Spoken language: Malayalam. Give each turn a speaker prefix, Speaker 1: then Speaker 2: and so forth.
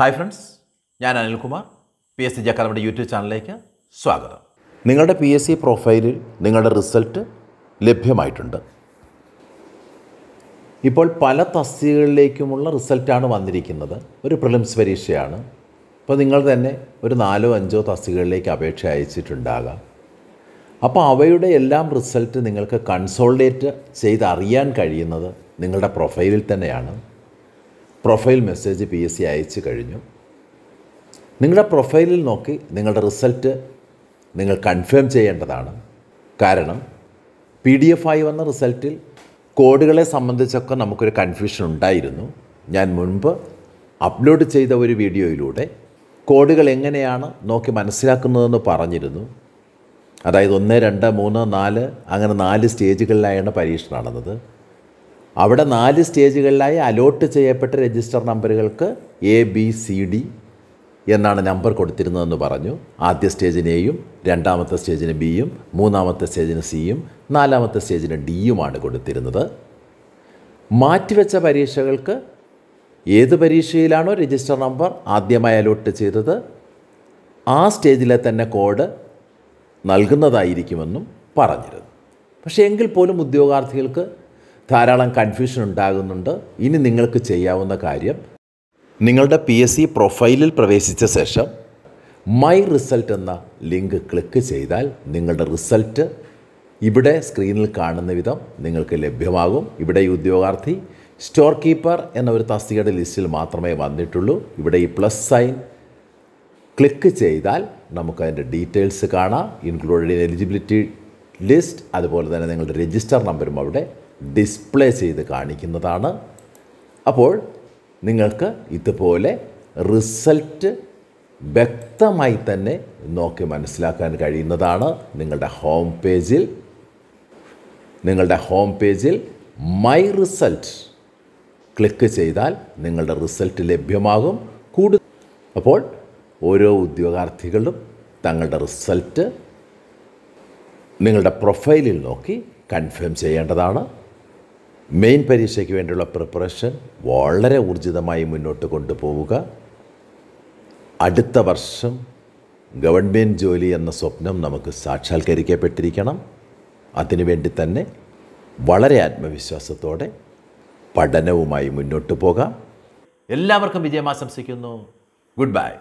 Speaker 1: ഹായ് ഫ്രണ്ട്സ് ഞാൻ അനിൽകുമാർ പി എസ് സി ജക്കാലമിൻ്റെ യൂട്യൂബ് ചാനലിലേക്ക് സ്വാഗതം നിങ്ങളുടെ പി എസ് സി പ്രൊഫൈലിൽ നിങ്ങളുടെ റിസൾട്ട് ലഭ്യമായിട്ടുണ്ട് ഇപ്പോൾ പല തസ്തികകളിലേക്കുമുള്ള റിസൾട്ടാണ് വന്നിരിക്കുന്നത് ഒരു പ്രിലിംസ് പരീക്ഷയാണ് അപ്പോൾ നിങ്ങൾ തന്നെ ഒരു നാലോ അഞ്ചോ തസ്തികകളിലേക്ക് അപേക്ഷ അയച്ചിട്ടുണ്ടാകാം അപ്പോൾ അവയുടെ എല്ലാം റിസൾട്ട് നിങ്ങൾക്ക് കൺസോൾഡേറ്റ് ചെയ്ത് അറിയാൻ കഴിയുന്നത് നിങ്ങളുടെ പ്രൊഫൈലിൽ തന്നെയാണ് profile message P S C അയച്ചു കഴിഞ്ഞു നിങ്ങളുടെ പ്രൊഫൈലിൽ നോക്കി നിങ്ങളുടെ റിസൾട്ട് നിങ്ങൾ കൺഫേം ചെയ്യേണ്ടതാണ് കാരണം പി ഡി എഫ് ആയി വന്ന റിസൾട്ടിൽ കോഡുകളെ സംബന്ധിച്ചൊക്കെ നമുക്കൊരു കൺഫ്യൂഷൻ ഉണ്ടായിരുന്നു ഞാൻ മുൻപ് അപ്ലോഡ് ചെയ്ത ഒരു വീഡിയോയിലൂടെ കോഡുകൾ എങ്ങനെയാണ് നോക്കി മനസ്സിലാക്കുന്നതെന്ന് പറഞ്ഞിരുന്നു അതായത് ഒന്ന് രണ്ട് മൂന്ന് നാല് അങ്ങനെ നാല് സ്റ്റേജുകളിലായാണ് പരീക്ഷ നടന്നത് അവിടെ നാല് സ്റ്റേജുകളിലായി അലോട്ട് ചെയ്യപ്പെട്ട രജിസ്റ്റർ നമ്പറുകൾക്ക് എ ബി സി ഡി എന്നാണ് നമ്പർ കൊടുത്തിരുന്നതെന്ന് പറഞ്ഞു ആദ്യ സ്റ്റേജിന് എയും രണ്ടാമത്തെ സ്റ്റേജിന് ബിയും മൂന്നാമത്തെ സ്റ്റേജിന് സിയും നാലാമത്തെ സ്റ്റേജിന് ഡിയുമാണ് കൊടുത്തിരുന്നത് മാറ്റിവെച്ച പരീക്ഷകൾക്ക് ഏത് പരീക്ഷയിലാണോ രജിസ്റ്റർ നമ്പർ ആദ്യമായി അലോട്ട് ചെയ്തത് ആ സ്റ്റേജിലെ തന്നെ കോഡ് നൽകുന്നതായിരിക്കുമെന്നും പറഞ്ഞിരുന്നു പക്ഷേ എങ്കിൽ പോലും ഉദ്യോഗാർത്ഥികൾക്ക് ധാരാളം കൺഫ്യൂഷൻ ഉണ്ടാകുന്നുണ്ട് ഇനി നിങ്ങൾക്ക് ചെയ്യാവുന്ന കാര്യം നിങ്ങളുടെ പി എസ് സി പ്രൊഫൈലിൽ പ്രവേശിച്ച ശേഷം മൈ റിസൾട്ട് എന്ന ലിങ്ക് ക്ലിക്ക് ചെയ്താൽ നിങ്ങളുടെ റിസൾട്ട് ഇവിടെ സ്ക്രീനിൽ കാണുന്ന വിധം നിങ്ങൾക്ക് ലഭ്യമാകും ഇവിടെ ഈ ഉദ്യോഗാർത്ഥി സ്റ്റോർ കീപ്പർ എന്ന ഒരു തസ്തികയുടെ ലിസ്റ്റിൽ മാത്രമേ വന്നിട്ടുള്ളൂ ഇവിടെ ഈ പ്ലസ് സൈൻ ക്ലിക്ക് ചെയ്താൽ നമുക്കതിൻ്റെ ഡീറ്റെയിൽസ് കാണാം ഇൻക്ലൂഡഡ് ഇൻ എലിജിബിലിറ്റി ലിസ്റ്റ് അതുപോലെ തന്നെ നിങ്ങളുടെ രജിസ്റ്റർ നമ്പരും അവിടെ ഡിസ്പ്ലേ ചെയ്ത് കാണിക്കുന്നതാണ് അപ്പോൾ നിങ്ങൾക്ക് ഇതുപോലെ റിസൾട്ട് വ്യക്തമായി തന്നെ നോക്കി മനസ്സിലാക്കാൻ കഴിയുന്നതാണ് നിങ്ങളുടെ ഹോം പേജിൽ നിങ്ങളുടെ ഹോം പേജിൽ മൈ റിസൾട്ട് ക്ലിക്ക് ചെയ്താൽ നിങ്ങളുടെ റിസൾട്ട് ലഭ്യമാകും കൂടു അപ്പോൾ ഓരോ ഉദ്യോഗാർത്ഥികളും തങ്ങളുടെ റിസൾട്ട് നിങ്ങളുടെ പ്രൊഫൈലിൽ നോക്കി കൺഫേം ചെയ്യേണ്ടതാണ് മെയിൻ പരീക്ഷയ്ക്ക് വേണ്ടിയുള്ള പ്രിപ്പറേഷൻ വളരെ ഊർജിതമായി മുന്നോട്ട് കൊണ്ടുപോവുക അടുത്ത വർഷം ഗവൺമെൻറ് ജോലി എന്ന സ്വപ്നം നമുക്ക് സാക്ഷാത്കരിക്കപ്പെട്ടിരിക്കണം അതിനുവേണ്ടി തന്നെ വളരെ ആത്മവിശ്വാസത്തോടെ പഠനവുമായി മുന്നോട്ട് പോകാം എല്ലാവർക്കും വിജയം ആശംസിക്കുന്നു ഗുഡ് ബൈ